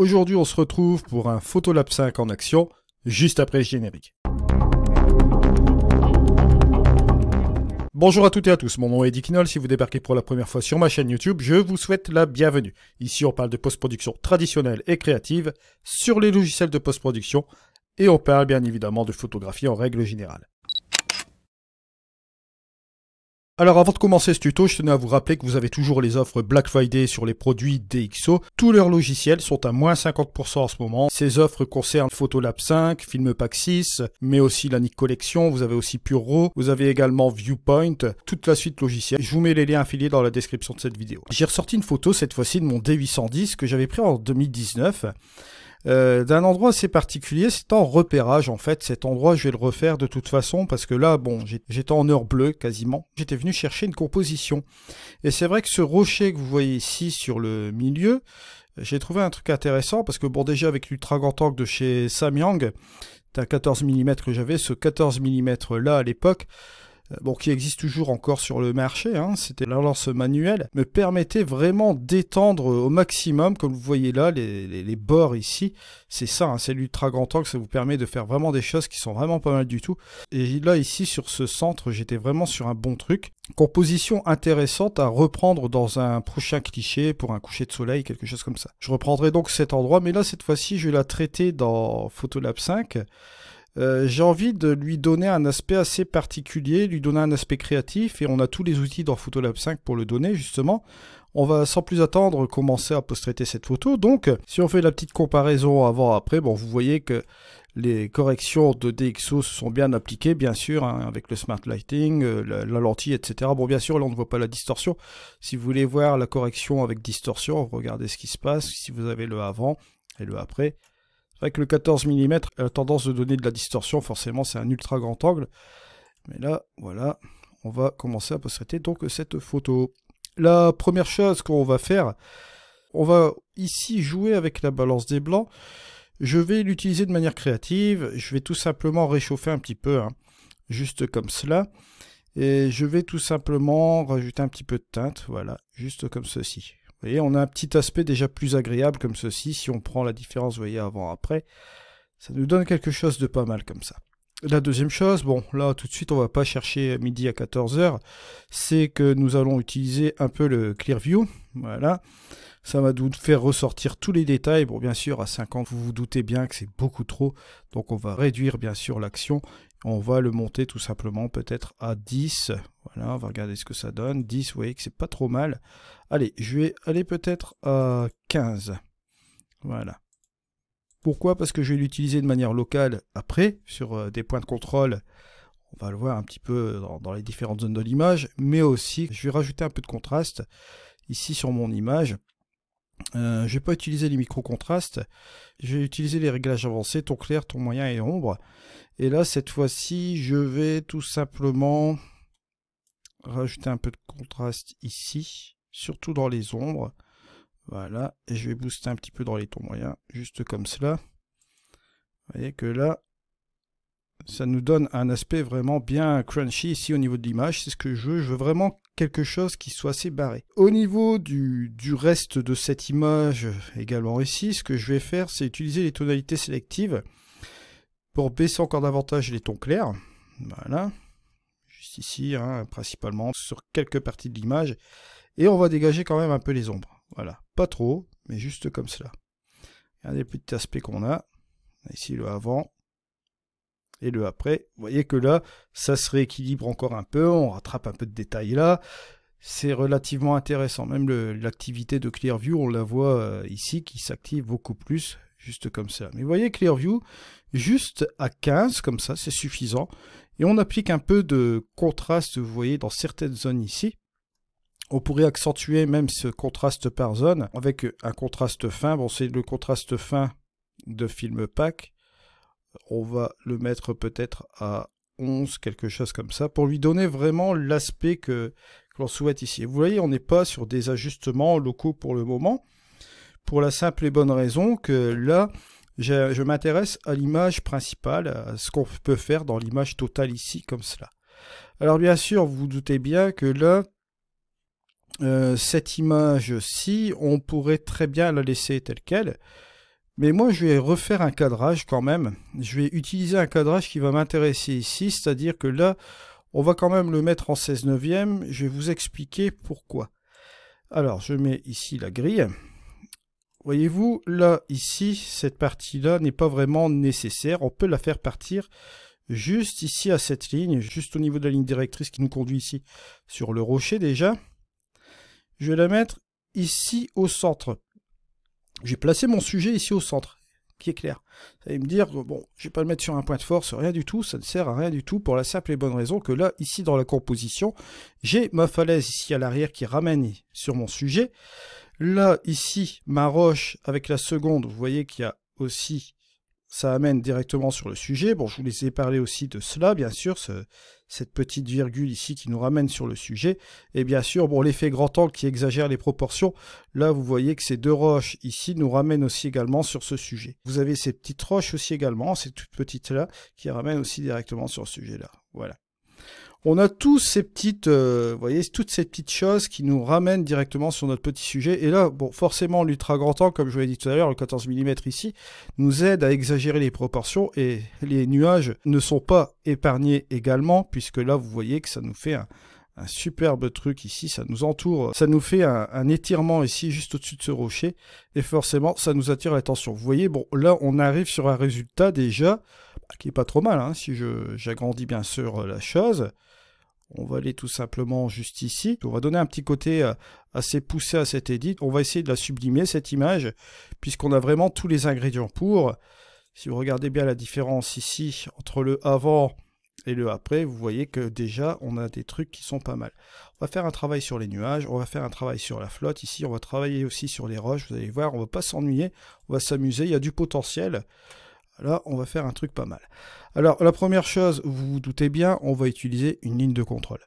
Aujourd'hui, on se retrouve pour un Photolab 5 en action, juste après le générique. Bonjour à toutes et à tous, mon nom est Eddie Knoll, si vous débarquez pour la première fois sur ma chaîne YouTube, je vous souhaite la bienvenue. Ici on parle de post-production traditionnelle et créative sur les logiciels de post-production et on parle bien évidemment de photographie en règle générale. Alors avant de commencer ce tuto, je tenais à vous rappeler que vous avez toujours les offres Black Friday sur les produits DxO. Tous leurs logiciels sont à moins 50% en ce moment. Ces offres concernent Photolab 5, FilmPack 6, mais aussi la Nick Collection, vous avez aussi Puro, vous avez également Viewpoint, toute la suite logicielle. Je vous mets les liens affiliés dans la description de cette vidéo. J'ai ressorti une photo cette fois-ci de mon D810 que j'avais pris en 2019. Euh, d'un endroit assez particulier, c'est en repérage en fait. Cet endroit, je vais le refaire de toute façon parce que là, bon, j'étais en heure bleue quasiment. J'étais venu chercher une composition. Et c'est vrai que ce rocher que vous voyez ici sur le milieu, j'ai trouvé un truc intéressant parce que bon, déjà avec grand Tank de chez Samyang, c'est un 14 mm que j'avais, ce 14 mm là à l'époque, euh, bon, qui existe toujours encore sur le marché, hein, c'était la lance manuelle, me permettait vraiment d'étendre au maximum, comme vous voyez là, les, les, bords ici. C'est ça, hein, c'est l'ultra grand angle, ça vous permet de faire vraiment des choses qui sont vraiment pas mal du tout. Et là, ici, sur ce centre, j'étais vraiment sur un bon truc. Composition intéressante à reprendre dans un prochain cliché pour un coucher de soleil, quelque chose comme ça. Je reprendrai donc cet endroit, mais là, cette fois-ci, je vais la traiter dans Photolab 5. Euh, j'ai envie de lui donner un aspect assez particulier, lui donner un aspect créatif, et on a tous les outils dans Photolab 5 pour le donner, justement. On va sans plus attendre commencer à post-traiter cette photo. Donc, si on fait la petite comparaison avant-après, bon, vous voyez que les corrections de DxO se sont bien appliquées, bien sûr, hein, avec le smart lighting, euh, la, la, lentille, etc. Bon, bien sûr, là, on ne voit pas la distorsion. Si vous voulez voir la correction avec distorsion, regardez ce qui se passe. Si vous avez le avant et le après, avec le 14 mm a tendance de donner de la distorsion, forcément c'est un ultra grand angle. Mais là, voilà, on va commencer à post donc cette photo. La première chose qu'on va faire, on va ici jouer avec la balance des blancs. Je vais l'utiliser de manière créative, je vais tout simplement réchauffer un petit peu, hein, juste comme cela. Et je vais tout simplement rajouter un petit peu de teinte, voilà, juste comme ceci. Vous voyez, on a un petit aspect déjà plus agréable comme ceci. Si on prend la différence, vous voyez, avant-après, ça nous donne quelque chose de pas mal comme ça. La deuxième chose, bon là tout de suite on va pas chercher midi à 14h, c'est que nous allons utiliser un peu le Clearview, voilà, ça va nous faire ressortir tous les détails, bon bien sûr à 50 vous vous doutez bien que c'est beaucoup trop, donc on va réduire bien sûr l'action on va le monter tout simplement peut-être à 10. Voilà, on va regarder ce que ça donne. 10, vous voyez que c'est pas trop mal. Allez, je vais aller peut-être à 15. Voilà. Pourquoi Parce que je vais l'utiliser de manière locale après, sur euh, des points de contrôle. On va le voir un petit peu dans, dans les différentes zones de l'image, mais aussi je vais rajouter un peu de contraste ici sur mon image je euh, je vais pas utiliser les micro-contrastes, vais utiliser les réglages avancés, ton clair, ton moyen et ombre. Et là, cette fois-ci, je vais tout simplement rajouter un peu de contraste ici, surtout dans les ombres. Voilà, et je vais booster un petit peu dans les tons moyens, juste comme cela. Vous voyez que là, ça nous donne un aspect vraiment bien crunchy ici au niveau de l'image. C'est ce que je veux. Je veux vraiment quelque chose qui soit assez barré. Au niveau du, reste de cette image, également ici, ce que je vais faire, c'est utiliser les tonalités sélectives pour baisser encore davantage les tons clairs. Voilà. Juste ici, hein, principalement sur quelques parties de l'image. Et on va dégager quand même un peu les ombres. Voilà. Pas trop, mais juste comme cela. Regardez le petit aspect qu'on a. Ici, le avant, et le après. Vous voyez que là, ça se rééquilibre encore un peu, on rattrape un peu de détails là. C'est relativement intéressant. Même l'activité de Clearview, on la voit euh, ici qui s'active beaucoup plus, juste comme ça. Mais vous voyez Clearview, juste à 15, comme ça, c'est suffisant. Et on applique un peu de contraste, vous voyez, dans certaines zones ici. On pourrait accentuer même ce contraste par zone avec un contraste fin. Bon, c'est le contraste fin de film pack on va le mettre peut-être à 11, quelque chose comme ça, pour lui donner vraiment l'aspect que, l'on souhaite ici. Vous voyez, on n'est pas sur des ajustements locaux pour le moment, pour la simple et bonne raison que là, je, m'intéresse à l'image principale, à ce qu'on peut faire dans l'image totale ici, comme cela. Alors bien sûr, vous, vous doutez bien que là, euh, cette image-ci, on pourrait très bien la laisser telle qu'elle, mais moi, je vais refaire un cadrage quand même. Je vais utiliser un cadrage qui va m'intéresser ici, c'est-à-dire que là, on va quand même le mettre en 16 neuvième. Je vais vous expliquer pourquoi. Alors, je mets ici la grille. Voyez-vous, là, ici, cette partie-là n'est pas vraiment nécessaire. On peut la faire partir juste ici à cette ligne, juste au niveau de la ligne directrice qui nous conduit ici sur le rocher déjà. Je vais la mettre ici au centre j'ai placé mon sujet ici au centre, qui est clair. Vous allez me dire, bon, je vais pas le mettre sur un point de force, rien du tout, ça ne sert à rien du tout, pour la simple et bonne raison que là, ici dans la composition, j'ai ma falaise ici à l'arrière qui ramène sur mon sujet. Là, ici, ma roche avec la seconde, vous voyez qu'il y a aussi ça amène directement sur le sujet. Bon, je vous les ai parlé aussi de cela, bien sûr, cette petite virgule ici qui nous ramène sur le sujet. Et bien sûr, bon, l'effet grand angle qui exagère les proportions. Là, vous voyez que ces deux roches ici nous ramènent aussi également sur ce sujet. Vous avez ces petites roches aussi également, ces toutes petites là, qui ramènent aussi directement sur ce sujet là. Voilà on a tous ces petites, euh, vous voyez, toutes ces petites choses qui nous ramènent directement sur notre petit sujet. Et là, bon, forcément, l'ultra grand temps, comme je vous l'ai dit tout à l'heure, le 14 mm ici, nous aide à exagérer les proportions et les nuages ne sont pas épargnés également, puisque là, vous voyez que ça nous fait un, superbe truc ici, ça nous entoure, ça nous fait un, étirement ici juste au-dessus de ce rocher et forcément ça nous attire l'attention. Vous voyez, bon là on arrive sur un résultat déjà bah, qui est pas trop mal hein, si j'agrandis bien sûr euh, la chose. On va aller tout simplement juste ici. On va donner un petit côté euh, assez poussé à cette edit. On va essayer de la sublimer, cette image, puisqu'on a vraiment tous les ingrédients pour. Si vous regardez bien la différence ici entre le avant et le après, vous voyez que déjà on a des trucs qui sont pas mal. On va faire un travail sur les nuages, on va faire un travail sur la flotte ici, on va travailler aussi sur les roches, vous allez voir, on va pas s'ennuyer, on va s'amuser, il y a du potentiel. Là, on va faire un truc pas mal. Alors, la première chose, vous vous doutez bien, on va utiliser une ligne de contrôle.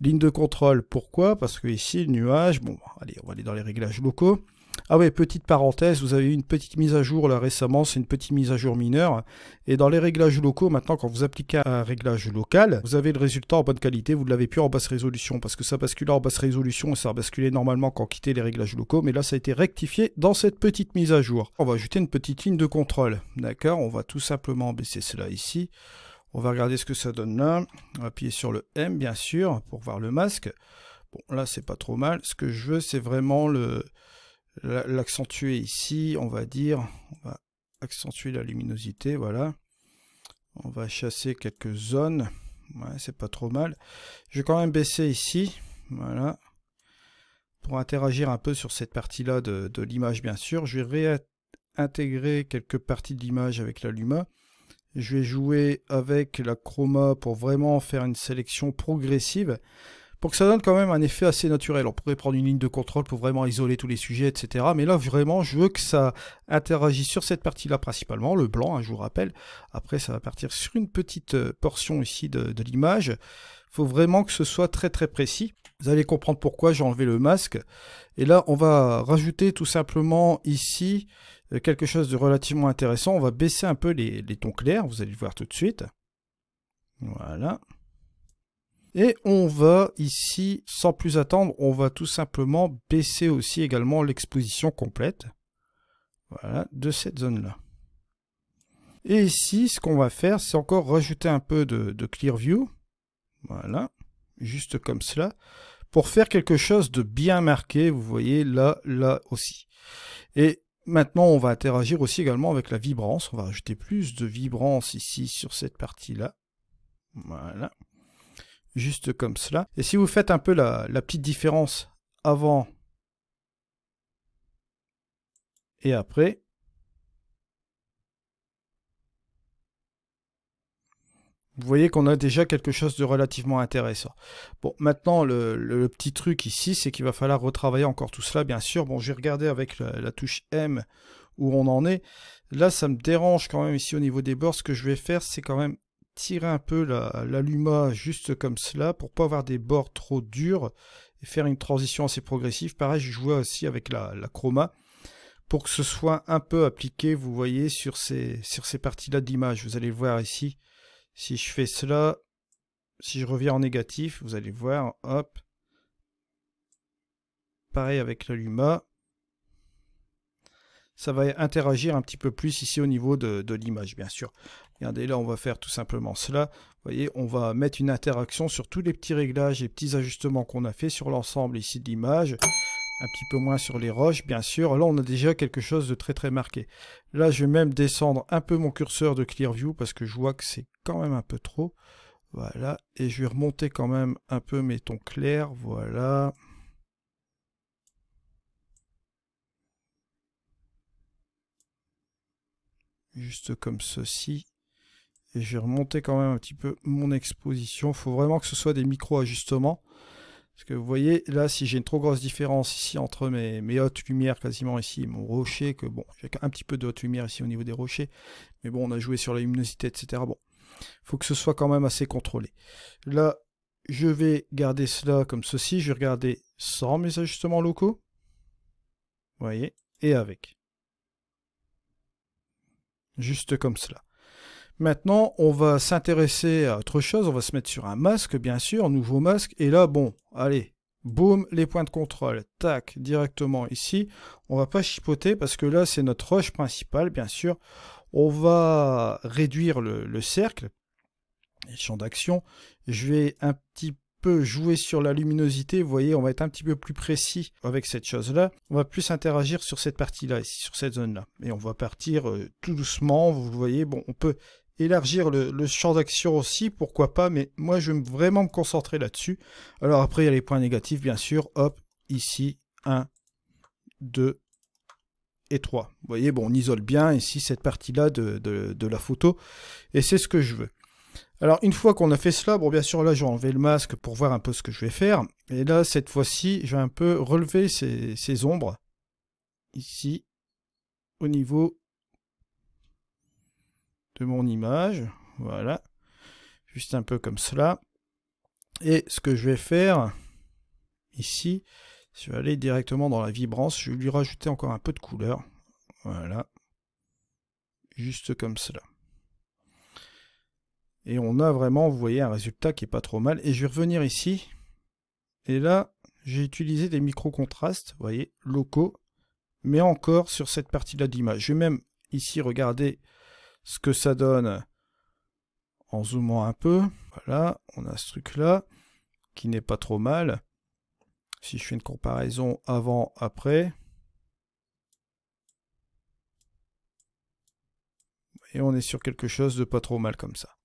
Ligne de contrôle, pourquoi Parce que ici, le nuage, bon, allez, on va aller dans les réglages locaux. Ah ouais, petite parenthèse, vous avez eu une petite mise à jour là récemment, c'est une petite mise à jour mineure. Et dans les réglages locaux, maintenant, quand vous appliquez un réglage local, vous avez le résultat en bonne qualité, vous ne l'avez plus en basse résolution, parce que ça bascule en basse résolution et ça basculé normalement quand on quittait les réglages locaux, mais là, ça a été rectifié dans cette petite mise à jour. On va ajouter une petite ligne de contrôle, d'accord On va tout simplement baisser cela ici. On va regarder ce que ça donne là. On va appuyer sur le M, bien sûr, pour voir le masque. Bon, là, c'est pas trop mal. Ce que je veux, c'est vraiment le l'accentuer ici, on va dire, on va accentuer la luminosité, voilà. On va chasser quelques zones, c'est pas trop mal. Je vais quand même baisser ici, voilà. Pour interagir un peu sur cette partie-là de, de l'image, bien sûr. Je vais réintégrer quelques parties de l'image avec la Luma. Je vais jouer avec la chroma pour vraiment faire une sélection progressive pour que ça donne quand même un effet assez naturel. On pourrait prendre une ligne de contrôle pour vraiment isoler tous les sujets, etc. Mais là, vraiment, je veux que ça interagisse sur cette partie-là principalement, le blanc, hein, je vous rappelle. Après, ça va partir sur une petite euh, portion ici de, l'image. Il faut vraiment que ce soit très très précis. Vous allez comprendre pourquoi j'ai enlevé le masque. Et là, on va rajouter tout simplement ici euh, quelque chose de relativement intéressant. On va baisser un peu les, les tons clairs, vous allez le voir tout de suite. Voilà. Et on va ici, sans plus attendre, on va tout simplement baisser aussi également l'exposition complète voilà, de cette zone-là. Et ici, ce qu'on va faire, c'est encore rajouter un peu de, de clear view. Voilà, juste comme cela, pour faire quelque chose de bien marqué, vous voyez là, là aussi. Et maintenant, on va interagir aussi également avec la vibrance. On va rajouter plus de vibrance ici sur cette partie-là. Voilà juste comme cela. Et si vous faites un peu la, petite différence avant et après, vous voyez qu'on a déjà quelque chose de relativement intéressant. Bon, maintenant, le, petit truc ici, c'est qu'il va falloir retravailler encore tout cela, bien sûr. Bon, j'ai regardé avec la, touche M où on en est. Là, ça me dérange quand même ici au niveau des bords. Ce que je vais faire, c'est quand même tirer un peu la, juste comme cela pour pas avoir des bords trop durs et faire une transition assez progressive. Pareil, je joue aussi avec la, chroma pour que ce soit un peu appliqué, vous voyez, sur ces, sur ces parties-là d'image. Vous allez voir ici. Si je fais cela, si je reviens en négatif, vous allez voir, hop. Pareil avec la Ça va interagir un petit peu plus ici au niveau de l'image, bien sûr. Regardez, là, on va faire tout simplement cela. Vous voyez, on va mettre une interaction sur tous les petits réglages et petits ajustements qu'on a fait sur l'ensemble ici de l'image. Un petit peu moins sur les roches, bien sûr. Là, on a déjà quelque chose de très très marqué. Là, je vais même descendre un peu mon curseur de Clearview parce que je vois que c'est quand même un peu trop. Voilà, et je vais remonter quand même un peu mes tons clairs, voilà. Juste comme ceci et je vais remonter quand même un petit peu mon exposition. Il faut vraiment que ce soit des micro-ajustements. Parce que vous voyez, là, si j'ai une trop grosse différence ici entre mes, hautes lumières quasiment ici et mon rocher, que bon, j'ai un petit peu de haute lumière ici au niveau des rochers, mais bon, on a joué sur la luminosité, etc. Bon, il faut que ce soit quand même assez contrôlé. Là, je vais garder cela comme ceci, je vais regarder sans mes ajustements locaux, vous voyez, et avec. Juste comme cela. Maintenant, on va s'intéresser à autre chose. On va se mettre sur un masque, bien sûr, nouveau masque. Et là, bon, allez, boum, les points de contrôle, tac, directement ici. On va pas chipoter parce que là, c'est notre roche principale, bien sûr. On va réduire le, cercle, les champs d'action. Je vais un petit peu jouer sur la luminosité. Vous voyez, on va être un petit peu plus précis avec cette chose-là. On va plus interagir sur cette partie-là, ici, sur cette zone-là. Et on va partir euh, tout doucement. Vous voyez, bon, on peut élargir le, champ d'action aussi, pourquoi pas, mais moi je vais vraiment me concentrer là-dessus. Alors après, il y a les points négatifs, bien sûr. Hop, ici, 1, 2 et 3. Vous voyez, bon, on isole bien ici cette partie-là de, la photo, et c'est ce que je veux. Alors une fois qu'on a fait cela, bon bien sûr là je vais enlever le masque pour voir un peu ce que je vais faire. Et là cette fois-ci je vais un peu relever ces, ces ombres ici au niveau de mon image. Voilà. Juste un peu comme cela. Et ce que je vais faire ici, je vais aller directement dans la vibrance. Je vais lui rajouter encore un peu de couleur. Voilà. Juste comme cela. Et on a vraiment, vous voyez, un résultat qui est pas trop mal. Et je vais revenir ici. Et là, j'ai utilisé des micro-contrastes, vous voyez, locaux. Mais encore sur cette partie-là d'image Je vais même ici regarder ce que ça donne en zoomant un peu. Voilà, on a ce truc-là qui n'est pas trop mal. Si je fais une comparaison avant-après. Et on est sur quelque chose de pas trop mal comme ça.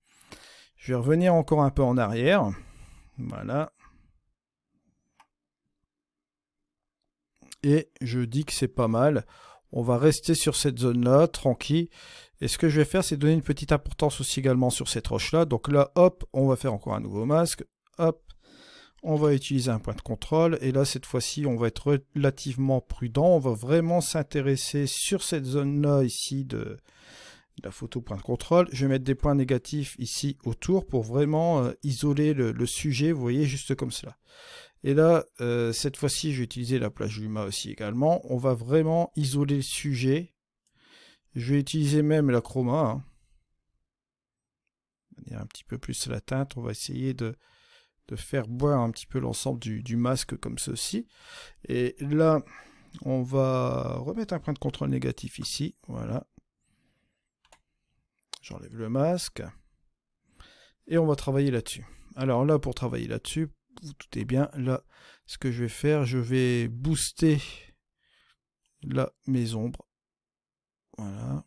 Je vais revenir encore un peu en arrière. Voilà. Et je dis que c'est pas mal. On va rester sur cette zone-là, tranquille. Et ce que je vais faire, c'est donner une petite importance aussi également sur cette roche-là. Donc là, hop, on va faire encore un nouveau masque. Hop, on va utiliser un point de contrôle. Et là, cette fois-ci, on va être relativement prudent. On va vraiment s'intéresser sur cette zone-là ici de, la photo point de contrôle. Je vais mettre des points négatifs ici autour pour vraiment euh, isoler le, sujet, vous voyez, juste comme cela. Et là, euh, cette fois-ci, j'ai utilisé la plage Luma aussi également. On va vraiment isoler le sujet je vais utiliser même la chroma. Hein. un petit peu plus la teinte. On va essayer de, faire boire un petit peu l'ensemble du, masque comme ceci. Et là, on va remettre un point de contrôle négatif ici. Voilà. J'enlève le masque. Et on va travailler là-dessus. Alors là, pour travailler là-dessus, vous doutez bien. Là, ce que je vais faire, je vais booster là mes ombres voilà.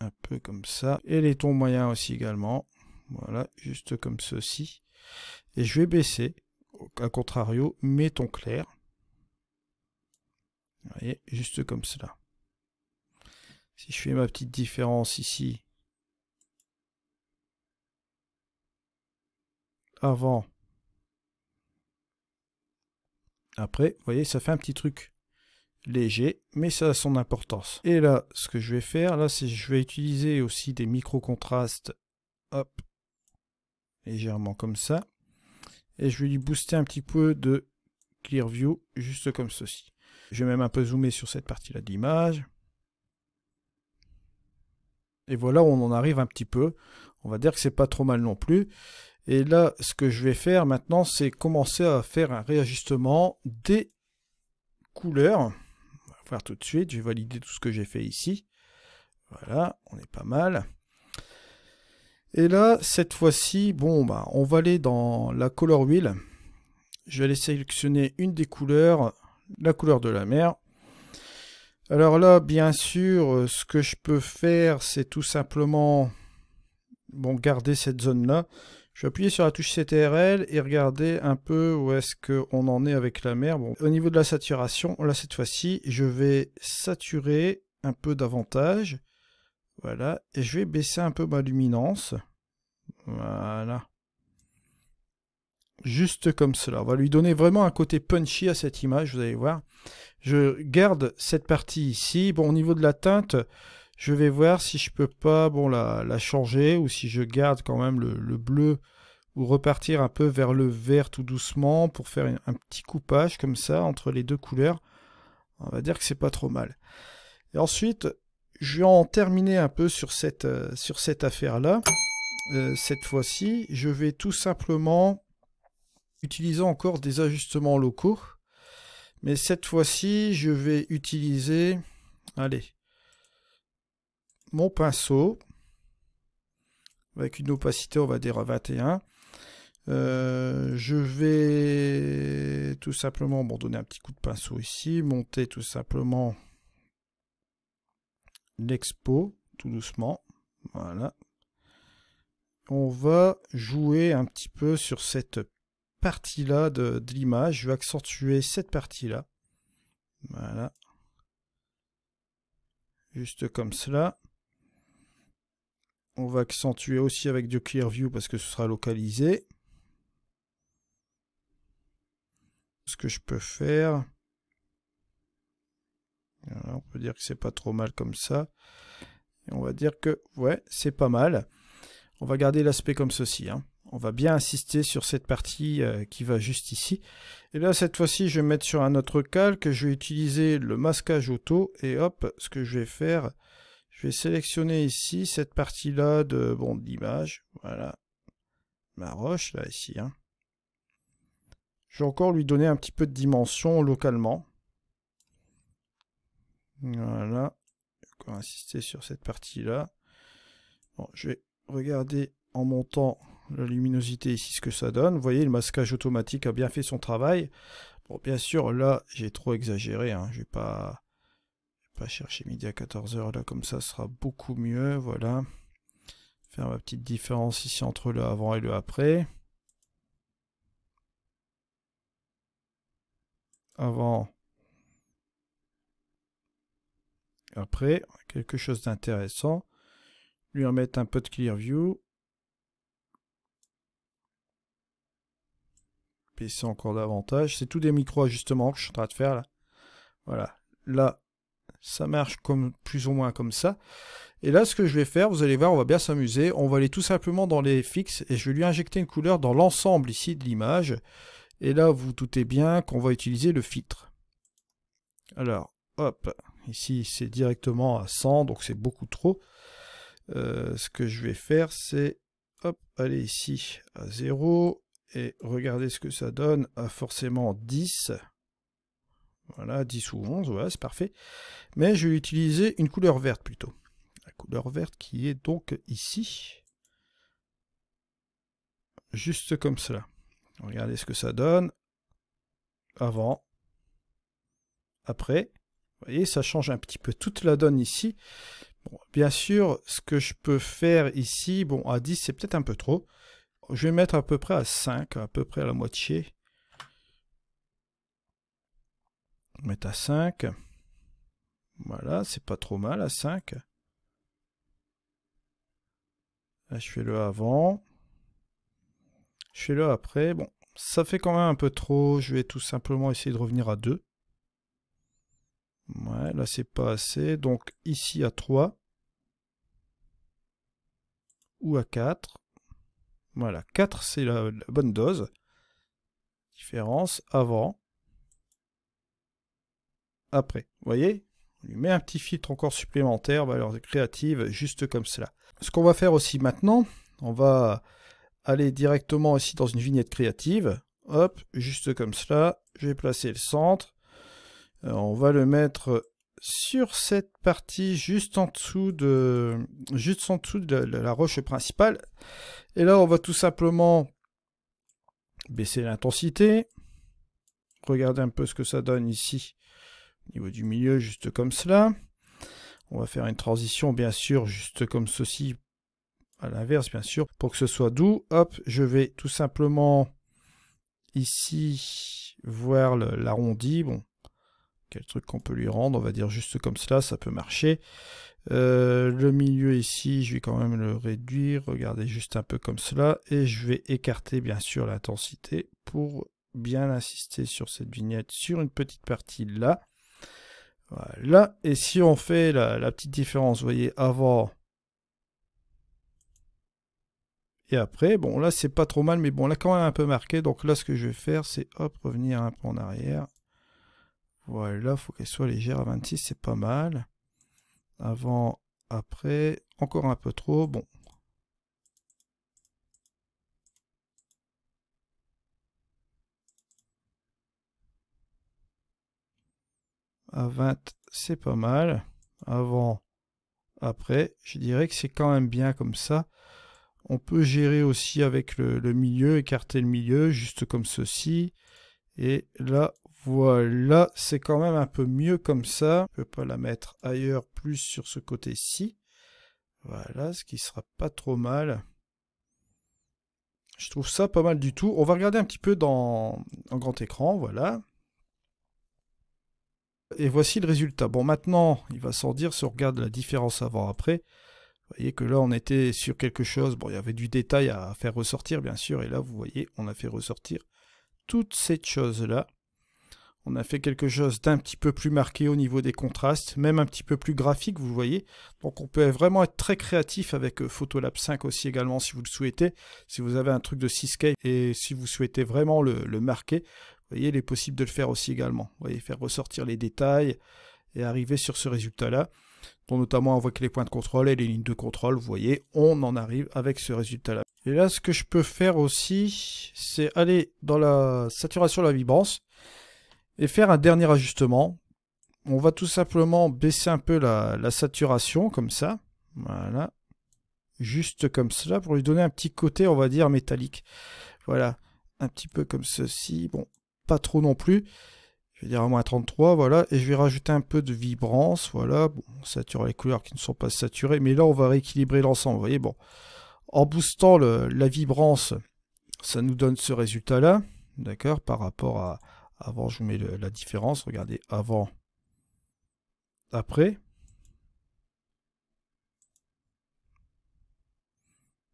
Un peu comme ça. Et les tons moyens aussi également. Voilà, juste comme ceci. Et je vais baisser, à contrario, mes tons clairs. Vous voyez, juste comme cela. Si je fais ma petite différence ici, avant, après, vous voyez, ça fait un petit truc léger, mais ça a son importance. Et là, ce que je vais faire, là, c'est je vais utiliser aussi des micro-contrastes, hop, légèrement comme ça. Et je vais lui booster un petit peu de clear view, juste comme ceci. Je vais même un peu zoomer sur cette partie-là de l'image. Et voilà, on en arrive un petit peu. On va dire que c'est pas trop mal non plus. Et là, ce que je vais faire maintenant, c'est commencer à faire un réajustement des couleurs tout de suite. Je vais valider tout ce que j'ai fait ici. Voilà, on est pas mal. Et là, cette fois-ci, bon, bah, on va aller dans la color wheel. Je vais aller sélectionner une des couleurs, la couleur de la mer. Alors là, bien sûr, euh, ce que je peux faire, c'est tout simplement bon, garder cette zone-là. Je vais appuyer sur la touche CTRL et regarder un peu où est-ce qu'on en est avec la mer. Bon, au niveau de la saturation, là cette fois-ci, je vais saturer un peu davantage. Voilà, et je vais baisser un peu ma luminance. Voilà. Juste comme cela. On va lui donner vraiment un côté punchy à cette image, vous allez voir. Je garde cette partie ici. Bon, au niveau de la teinte, je vais voir si je peux pas bon, la, changer ou si je garde quand même le, bleu ou repartir un peu vers le vert tout doucement pour faire un, petit coupage comme ça entre les deux couleurs. On va dire que c'est pas trop mal. Et ensuite, je vais en terminer un peu sur cette, euh, sur cette affaire-là. Euh, cette fois-ci, je vais tout simplement utiliser encore des ajustements locaux. Mais cette fois-ci, je vais utiliser... Allez, mon pinceau avec une opacité, on va dire à 21. Euh, je vais tout simplement bon, donner un petit coup de pinceau ici, monter tout simplement l'expo tout doucement. Voilà. On va jouer un petit peu sur cette partie-là de, de l'image. Je vais accentuer cette partie-là. Voilà. Juste comme cela. On va accentuer aussi avec du clear view parce que ce sera localisé. Ce que je peux faire. on peut dire que c'est pas trop mal comme ça. on va dire que ouais, c'est pas mal. On va garder l'aspect comme ceci. Hein. On va bien insister sur cette partie euh, qui va juste ici. Et là, cette fois-ci, je vais mettre sur un autre calque. Je vais utiliser le masquage auto. Et hop, ce que je vais faire, je vais sélectionner ici cette partie-là de bon d'image. Voilà. Ma roche, là, ici. Hein. Je vais encore lui donner un petit peu de dimension localement. Voilà. Je vais encore insister sur cette partie-là. je vais regarder en montant la luminosité ici ce que ça donne. Vous voyez, le masquage automatique a bien fait son travail. Bon, bien sûr, là, j'ai trop exagéré. Hein. Je vais pas chercher midi à 14h là comme ça sera beaucoup mieux voilà faire ma petite différence ici entre le avant et le après avant après quelque chose d'intéressant lui remettre un peu de clear view baisser encore davantage c'est tout des micro ajustements que je suis en train de faire là voilà là ça marche comme plus ou moins comme ça. Et là, ce que je vais faire, vous allez voir, on va bien s'amuser. On va aller tout simplement dans les fixes et je vais lui injecter une couleur dans l'ensemble ici de l'image. Et là, vous, vous doutez bien qu'on va utiliser le filtre. Alors, hop, ici c'est directement à 100, donc c'est beaucoup trop. Euh, ce que je vais faire, c'est, hop, aller ici à 0 et regardez ce que ça donne à forcément 10. Voilà, 10 ou 11, voilà, c'est parfait. Mais je vais utiliser une couleur verte plutôt. La couleur verte qui est donc ici. Juste comme cela. Regardez ce que ça donne. Avant. Après. Vous voyez, ça change un petit peu toute la donne ici. bien sûr, ce que je peux faire ici, bon, à 10, c'est peut-être un peu trop. Je vais mettre à peu près à 5, à peu près à la moitié. mettre à 5. Voilà, c'est pas trop mal à 5. Là, je fais le avant. Je fais le après. Bon, ça fait quand même un peu trop. Je vais tout simplement essayer de revenir à 2. Ouais, là, c'est pas assez. Donc, ici à 3. Ou à 4. Voilà, 4, c'est la, la bonne dose. Différence avant après. Vous voyez On lui met un petit filtre encore supplémentaire, valeur bah, créative, juste comme cela. Ce qu'on va faire aussi maintenant, on va aller directement ici dans une vignette créative. Hop, juste comme cela. Je vais placer le centre. Euh, on va le mettre sur cette partie juste en dessous de, juste en dessous de la roche principale. Et là, on va tout simplement baisser l'intensité. Regardez un peu ce que ça donne ici niveau du milieu, juste comme cela. On va faire une transition, bien sûr, juste comme ceci, à l'inverse, bien sûr, pour que ce soit doux. Hop, je vais tout simplement ici voir l'arrondi. Bon, quel truc qu'on peut lui rendre, on va dire juste comme cela, ça peut marcher. Euh, le milieu ici, je vais quand même le réduire, regardez juste un peu comme cela, et je vais écarter bien sûr l'intensité pour bien insister sur cette vignette sur une petite partie là. Voilà. Et si on fait la, petite différence, vous voyez, avant et après, bon là c'est pas trop mal, mais bon là quand même un peu marqué. Donc là ce que je vais faire, c'est hop, revenir un peu en arrière. Voilà, faut qu'elle soit légère à 26, c'est pas mal. Avant, après, encore un peu trop. Bon, 20, c'est pas mal. Avant, après, je dirais que c'est quand même bien comme ça. On peut gérer aussi avec le, milieu, écarter le milieu, juste comme ceci. Et là, voilà, c'est quand même un peu mieux comme ça. Je ne peux pas la mettre ailleurs, plus sur ce côté-ci. Voilà, ce qui sera pas trop mal. Je trouve ça pas mal du tout. On va regarder un petit peu dans, grand écran, voilà. Et voici le résultat. Bon, maintenant, il va sortir. dire, si on regarde la différence avant-après, vous voyez que là, on était sur quelque chose. Bon, il y avait du détail à faire ressortir, bien sûr. Et là, vous voyez, on a fait ressortir toutes ces choses là On a fait quelque chose d'un petit peu plus marqué au niveau des contrastes, même un petit peu plus graphique, vous voyez. Donc on peut vraiment être très créatif avec euh, Photolab 5 aussi également si vous le souhaitez. Si vous avez un truc de 6K et si vous souhaitez vraiment le marquer, vous voyez, il est possible de le faire aussi également. Vous voyez, faire ressortir les détails et arriver sur ce résultat-là, dont notamment que les points de contrôle et les lignes de contrôle, vous voyez, on en arrive avec ce résultat-là. Et là, ce que je peux faire aussi, c'est aller dans la saturation de la vibrance et faire un dernier ajustement. On va tout simplement baisser un peu la, la saturation, comme ça. Voilà. Juste comme cela, pour lui donner un petit côté, on va dire, métallique. Voilà. Un petit peu comme ceci. Bon, pas trop non plus. Je vais dire à moins 33, voilà. Et je vais rajouter un peu de vibrance, voilà. Bon, on sature les couleurs qui ne sont pas saturées, mais là, on va rééquilibrer l'ensemble, vous voyez. Bon, en boostant la vibrance, ça nous donne ce résultat-là, d'accord, par rapport à... Avant, je vous mets la différence, regardez, avant, après.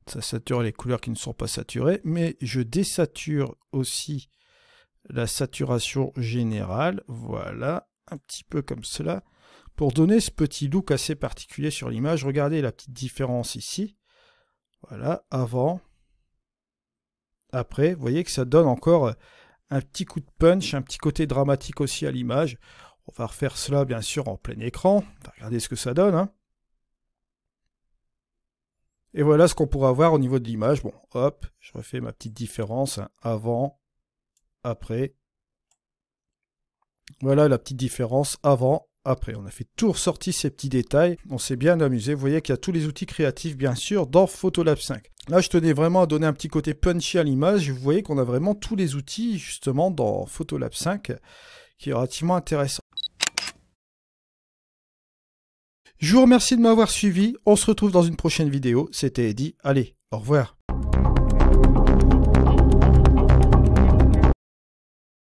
Ça sature les couleurs qui ne sont pas saturées, mais je désature aussi la saturation générale, voilà, un petit peu comme cela, pour donner ce petit look assez particulier sur l'image. Regardez la petite différence ici, voilà, avant, après, vous voyez que ça donne encore un petit coup de punch, un petit côté dramatique aussi à l'image. On va refaire cela bien sûr en plein écran, regardez ce que ça donne. Hein. Et voilà ce qu'on pourra voir au niveau de l'image. Bon, hop, je refais ma petite différence, hein, avant, après. Voilà la petite différence avant, après. On a fait tout ressortir ces petits détails. On s'est bien amusé. Vous voyez qu'il y a tous les outils créatifs, bien sûr, dans Photolab 5. Là, je tenais vraiment à donner un petit côté punchy à l'image. Vous voyez qu'on a vraiment tous les outils, justement, dans Photolab 5, qui est relativement intéressant. Je vous remercie de m'avoir suivi. On se retrouve dans une prochaine vidéo. C'était Eddy. Allez, au revoir.